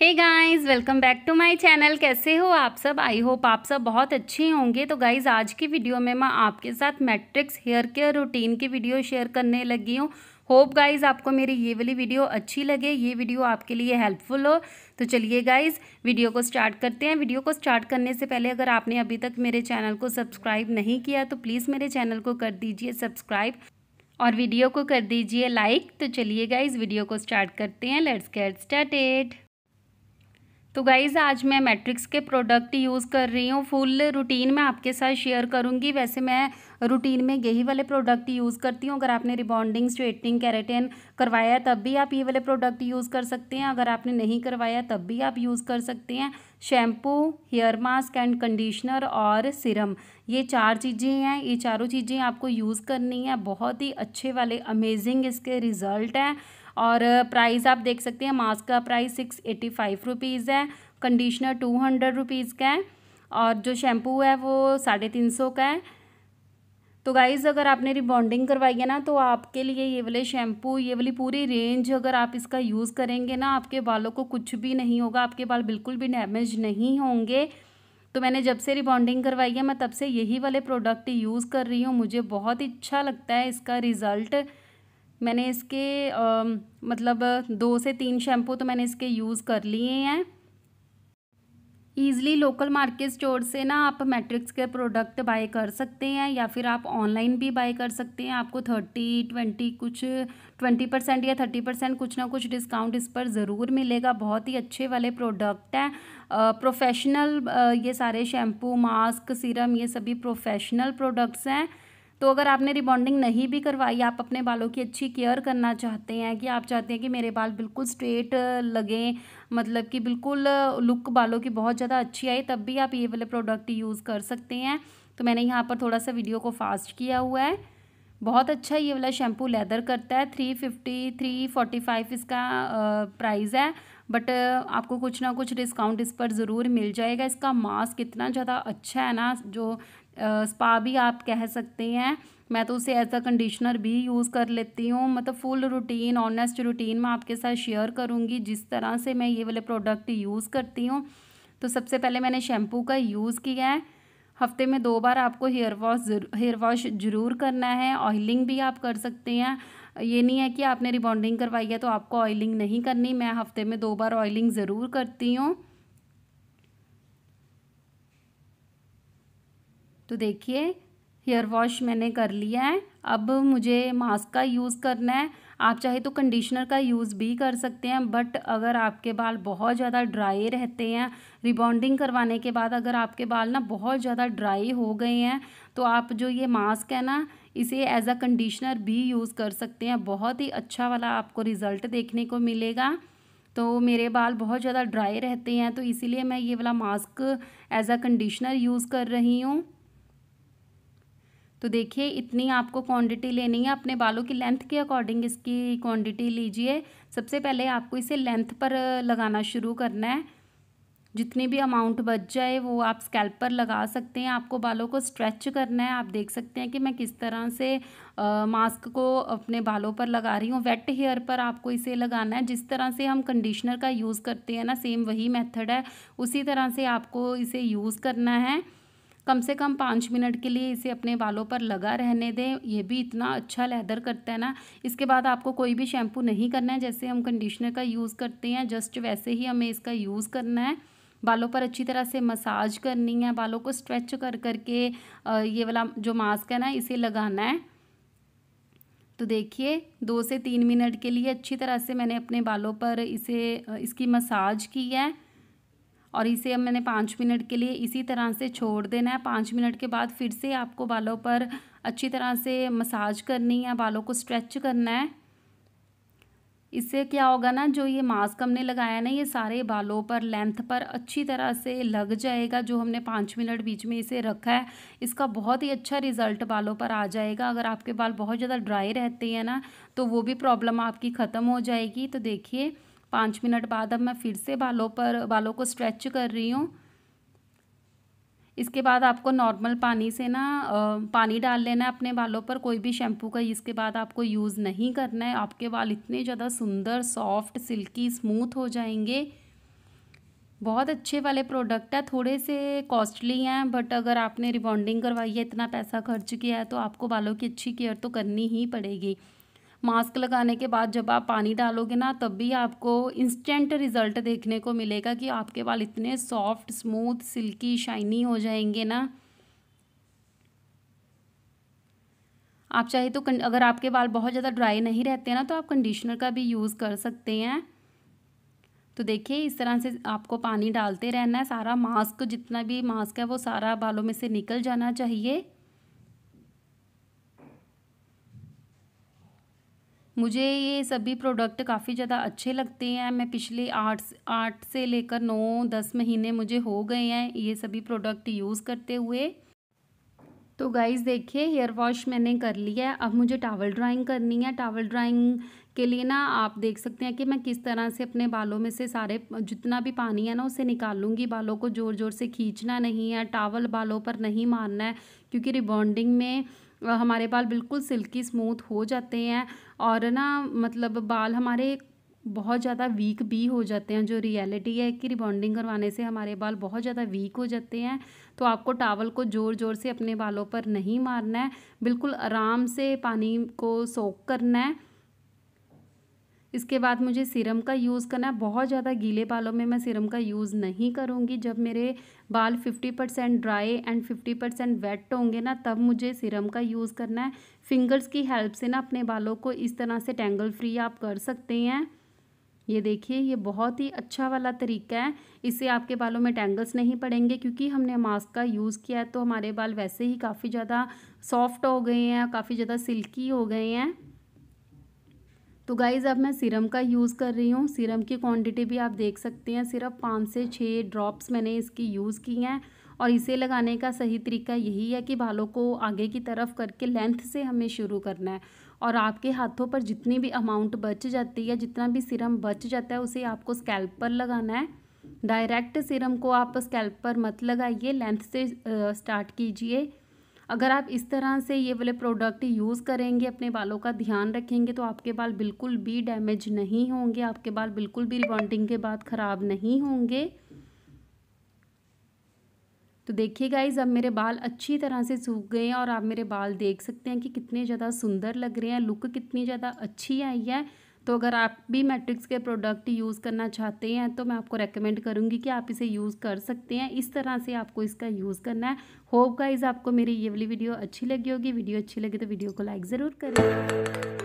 hey guys welcome back to my channel कैसे हो आप सब आई होप आप सब बहुत अच्छे होंगे तो गाइस आज की वीडियो में मैं आपके साथ मैट्रिक्स हेयर केयर रूटीन की वीडियो शेयर करने लगी हूँ होप गाइज आपको मेरी ये वाली वीडियो अच्छी लगे ये वीडियो आपके लिए हेल्पफुल हो तो चलिए गाइज वीडियो को स्टार्ट करते हैं वीडियो को स्टार्ट करने से पहले अगर आपने अभी तक मेरे चैनल को सब्सक्राइब नहीं किया तो प्लीज़ मेरे चैनल को कर दीजिए सब्सक्राइब और वीडियो को कर दीजिए लाइक तो चलिए गाइज वीडियो को स्टार्ट करते हैं लेट्स गेट स्टार्टेड तो गाइज़ आज मैं मैट्रिक्स के प्रोडक्ट यूज़ कर रही हूँ फुल रूटीन मैं आपके साथ शेयर करूँगी वैसे मैं रूटीन में यही वाले प्रोडक्ट यूज़ करती हूँ अगर आपने रिबॉन्डिंग स्ट्रेटनिंग कैरेटिन करवाया तब भी आप ये वाले प्रोडक्ट यूज़ कर सकते हैं अगर आपने नहीं करवाया तब भी आप यूज़ कर सकते हैं shampoo hair mask and conditioner और सिरम ये चार चीज़ें हैं ये चारों चीज़ें आपको यूज़ करनी है बहुत ही अच्छे वाले अमेजिंग इसके रिज़ल्ट हैं और प्राइस आप देख सकते हैं मास्क का price six eighty five rupees है कंडीशनर टू हंड्रेड रुपीज़ का है और जो शैम्पू है वो साढ़े तीन सौ का है तो गाइज़ अगर आपने रिबॉन्डिंग करवाई है ना तो आपके लिए ये वाले शैम्पू ये वाली पूरी रेंज अगर आप इसका यूज़ करेंगे ना आपके बालों को कुछ भी नहीं होगा आपके बाल बिल्कुल भी डैमेज नहीं होंगे तो मैंने जब से रिबॉन्डिंग करवाई है मैं तब से यही वाले प्रोडक्ट यूज़ कर रही हूँ मुझे बहुत अच्छा लगता है इसका रिज़ल्ट मैंने इसके आ, मतलब दो से तीन शैम्पू तो मैंने इसके यूज़ कर लिए हैं ईज़िली लोकल मार्केट स्टोर से ना आप मैट्रिक्स के प्रोडक्ट बाय कर सकते हैं या फिर आप ऑनलाइन भी बाय कर सकते हैं आपको थर्टी ट्वेंटी कुछ ट्वेंटी परसेंट या थर्टी परसेंट कुछ ना कुछ डिस्काउंट इस पर ज़रूर मिलेगा बहुत ही अच्छे वाले प्रोडक्ट हैं प्रोफेशनल ये सारे शैम्पू मास्क सीरम ये सभी प्रोफेशनल प्रोडक्ट्स हैं तो अगर आपने रिबॉन्डिंग नहीं भी करवाई आप अपने बालों की अच्छी केयर करना चाहते हैं कि आप चाहते हैं कि मेरे बाल बिल्कुल स्ट्रेट लगें मतलब कि बिल्कुल लुक बालों की बहुत ज़्यादा अच्छी आई तब भी आप ये वाले प्रोडक्ट यूज़ कर सकते हैं तो मैंने यहाँ पर थोड़ा सा वीडियो को फास्ट किया हुआ है बहुत अच्छा ये वाला शैम्पू लेदर करता है three fifty three forty five इसका प्राइस है बट आपको कुछ ना कुछ डिस्काउंट इस पर ज़रूर मिल जाएगा इसका मास्क इतना ज़्यादा अच्छा है ना जो स्पा भी आप कह सकते हैं मैं तो उसे एज अ कंडीशनर भी यूज़ कर लेती हूँ मतलब फुल रूटीन ऑनेस्ट रूटीन मैं आपके साथ शेयर करूँगी जिस तरह से मैं ये वाले प्रोडक्ट यूज़ करती हूँ तो सबसे पहले मैंने शैम्पू का यूज़ किया है हफ्ते में दो बार आपको हेयर वॉश हेयर वॉश ज़रूर करना है ऑयलिंग भी आप कर सकते हैं ये नहीं है कि आपने रिबॉन्डिंग करवाई है तो आपको ऑयलिंग नहीं करनी मैं हफ्ते में दो बार ऑयलिंग ज़रूर करती हूँ तो देखिए हेयर वॉश मैंने कर लिया है अब मुझे मास्क का यूज़ करना है आप चाहे तो कंडीशनर का यूज़ भी कर सकते हैं बट अगर आपके बाल बहुत ज़्यादा ड्राई रहते हैं रिबॉन्डिंग करवाने के बाद अगर आपके बाल ना बहुत ज़्यादा ड्राई हो गए हैं तो आप जो ये मास्क है ना इसे एज अ कंडीशनर भी यूज़ कर सकते हैं बहुत ही अच्छा वाला आपको रिज़ल्ट देखने को मिलेगा तो मेरे बाल बहुत ज़्यादा ड्राई रहते हैं तो इसीलिए मैं ये वाला mask as a conditioner use कर रही हूँ तो देखिए इतनी आपको क्वांटिटी लेनी है अपने बालों की लेंथ के अकॉर्डिंग इसकी क्वांटिटी लीजिए सबसे पहले आपको इसे लेंथ पर लगाना शुरू करना है जितनी भी अमाउंट बच जाए वो आप स्कैल्प पर लगा सकते हैं आपको बालों को स्ट्रेच करना है आप देख सकते हैं कि मैं किस तरह से आ, मास्क को अपने बालों पर लगा रही हूँ वेट हेयर पर आपको इसे लगाना है जिस तरह से हम कंडीशनर का यूज़ करते हैं ना सेम वही मेथड है उसी तरह से आपको इसे यूज़ करना है कम से कम पाँच मिनट के लिए इसे अपने बालों पर लगा रहने दें ये भी इतना अच्छा लेदर करता है ना इसके बाद आपको कोई भी शैम्पू नहीं करना है जैसे हम कंडीशनर का यूज़ करते हैं जस्ट वैसे ही हमें इसका यूज़ करना है बालों पर अच्छी तरह से मसाज करनी है बालों को स्ट्रेच कर करके ये वाला जो मास्क है ना इसे लगाना है तो देखिए दो से तीन मिनट के लिए अच्छी तरह से मैंने अपने बालों पर इसे इसकी मसाज की है और इसे अब मैंने पाँच मिनट के लिए इसी तरह से छोड़ देना है पाँच मिनट के बाद फिर से आपको बालों पर अच्छी तरह से मसाज करनी है बालों को स्ट्रेच करना है इससे क्या होगा ना जो ये मास्क हमने लगाया ना ये सारे बालों पर लेंथ पर अच्छी तरह से लग जाएगा जो हमने पाँच मिनट बीच में इसे रखा है इसका बहुत ही अच्छा रिज़ल्ट बालों पर आ जाएगा अगर आपके बाल बहुत ज़्यादा ड्राई रहते हैं ना तो वो भी प्रॉब्लम आपकी ख़त्म हो जाएगी तो देखिए पाँच मिनट बाद अब मैं फिर से बालों पर बालों को स्ट्रेच कर रही हूँ इसके बाद आपको नॉर्मल पानी से ना पानी डाल लेना है अपने बालों पर कोई भी शैम्पू का इसके बाद आपको यूज़ नहीं करना है आपके बाल इतने ज़्यादा सुंदर सॉफ्ट सिल्की स्मूथ हो जाएंगे बहुत अच्छे वाले प्रोडक्ट है थोड़े से कॉस्टली हैं बट अगर आपने रिबॉन्डिंग करवाई है इतना पैसा खर्च किया है तो आपको बालों की अच्छी केयर तो करनी ही पड़ेगी मास्क लगाने के बाद जब आप पानी डालोगे ना तब भी आपको इंस्टेंट रिज़ल्ट देखने को मिलेगा कि आपके बाल इतने सॉफ्ट स्मूथ सिल्की शाइनी हो जाएंगे ना आप चाहे तो अगर आपके बाल बहुत ज़्यादा ड्राई नहीं रहते ना तो आप कंडीशनर का भी यूज़ कर सकते हैं तो देखिए इस तरह से आपको पानी डालते रहना है सारा मास्क जितना भी मास्क है वो सारा बालों में से निकल जाना चाहिए मुझे ये सभी प्रोडक्ट काफ़ी ज़्यादा अच्छे लगते हैं मैं पिछले आठ आठ से लेकर नौ दस महीने मुझे हो गए हैं ये सभी प्रोडक्ट यूज़ करते हुए तो गाइज़ देखिए हेयर वॉश मैंने कर लिया है अब मुझे टावल ड्राइंग करनी है टावल ड्राइंग के लिए ना आप देख सकते हैं कि मैं किस तरह से अपने बालों में से सारे जितना भी पानी है ना उसे निकालूंगी बालों को ज़ोर ज़ोर से खींचना नहीं है टावल बालों पर नहीं मारना है क्योंकि रिबॉन्डिंग में हमारे बाल बिल्कुल सिल्की स्मूथ हो जाते हैं और ना मतलब बाल हमारे बहुत ज़्यादा वीक भी हो जाते हैं जो रियलिटी है कि रिबॉन्डिंग करवाने से हमारे बाल बहुत ज़्यादा वीक हो जाते हैं तो आपको टावल को ज़ोर ज़ोर से अपने बालों पर नहीं मारना है बिल्कुल आराम से पानी को सोख करना है इसके बाद मुझे सीरम का यूज़ करना है बहुत ज़्यादा गीले बालों में मैं सीरम का यूज़ नहीं करूँगी जब मेरे बाल 50 percent dry and 50 percent wet होंगे ना तब मुझे सीरम का यूज़ करना है फिंगर्स की हेल्प से ना अपने बालों को इस तरह से टेंगल फ्री आप कर सकते हैं ये देखिए ये बहुत ही अच्छा वाला तरीका है इससे आपके बालों में टेंगल्स नहीं पड़ेंगे क्योंकि हमने मास्क का यूज़ किया है तो हमारे बाल वैसे ही काफ़ी ज़्यादा सॉफ्ट हो गए हैं काफ़ी ज़्यादा सिल्की हो गए हैं तो गाइज़ अब मैं सीरम का यूज़ कर रही हूँ सीरम की क्वांटिटी भी आप देख सकते हैं सिर्फ पाँच से छः ड्रॉप्स मैंने इसकी यूज़ की हैं और इसे लगाने का सही तरीका यही है कि बालों को आगे की तरफ करके लेंथ से हमें शुरू करना है और आपके हाथों पर जितनी भी अमाउंट बच जाती है जितना भी सीरम बच जाता है उसे आपको स्कैल्प पर लगाना है डायरेक्ट सीरम को आप स्कैल्प पर मत लगाइए लेंथ से स्टार्ट कीजिए अगर आप इस तरह से ये वाले प्रोडक्ट यूज़ करेंगे अपने बालों का ध्यान रखेंगे तो आपके बाल बिल्कुल भी डैमेज नहीं होंगे आपके बाल बिल्कुल भी रिबॉन्डिंग के बाद ख़राब नहीं होंगे तो देखिए गाइज अब मेरे बाल अच्छी तरह से सूख गए हैं और आप मेरे बाल देख सकते हैं कि कितने ज़्यादा सुंदर लग रहे हैं लुक कितनी ज़्यादा अच्छी आई है तो अगर आप भी मैट्रिक्स के प्रोडक्ट यूज़ करना चाहते हैं तो मैं आपको रेकमेंड करूँगी कि आप इसे यूज़ कर सकते हैं इस तरह से आपको इसका यूज़ करना है होप गाइज आपको मेरी ये वाली वीडियो अच्छी लगी होगी वीडियो अच्छी लगी तो वीडियो को लाइक ज़रूर करें